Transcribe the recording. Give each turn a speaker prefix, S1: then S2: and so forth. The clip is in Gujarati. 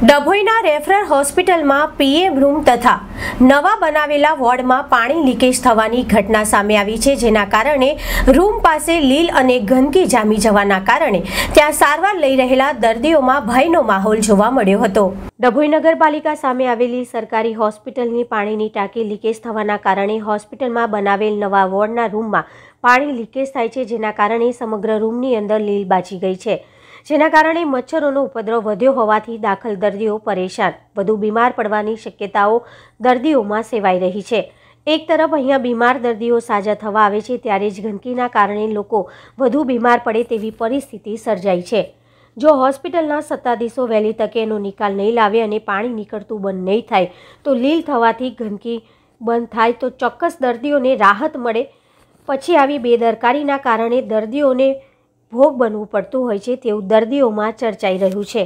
S1: ડભોઈના રેફરલ હોસ્પિટલમાં પીએમ રૂમ તથા નવા બનાવેલા વોર્ડમાં પાણી લીકેજ થવાની ઘટના સામે આવી છે જેના કારણે રૂમ પાસે લીલ અને ગંદકી જામી જવાના કારણે ત્યાં સારવાર લઈ રહેલા દર્દીઓમાં ભયનો માહોલ જોવા મળ્યો હતો ડભોઈ નગરપાલિકા સામે આવેલી સરકારી હોસ્પિટલની પાણીની ટાંકી લીકેજ થવાના કારણે હોસ્પિટલમાં બનાવેલ નવા વોર્ડના રૂમમાં પાણી લીકેજ થાય છે જેના કારણે સમગ્ર રૂમની અંદર લીલ બાજી ગઈ છે જેના કારણે મચ્છરોનો ઉપદ્રવ વધ્યો હોવાથી દાખલ દર્દીઓ પરેશાન વધુ બીમાર પડવાની શક્યતાઓ દર્દીઓમાં સેવાઈ રહી છે એક તરફ અહીંયા બીમાર દર્દીઓ સાજા થવા આવે છે ત્યારે જ ગંદકીના કારણે લોકો વધુ બીમાર પડે તેવી પરિસ્થિતિ સર્જાઈ છે જો હોસ્પિટલના સત્તાધીશો વહેલી તકે એનો નિકાલ નહીં લાવે અને પાણી નીકળતું બંધ નહીં થાય તો લીલ થવાથી ગંદકી બંધ થાય તો ચોક્કસ દર્દીઓને રાહત મળે પછી આવી બેદરકારીના કારણે દર્દીઓને ભોગ બનવું પડતું હોય છે તેવું દર્દીઓમાં ચર્ચાઈ રહ્યું છે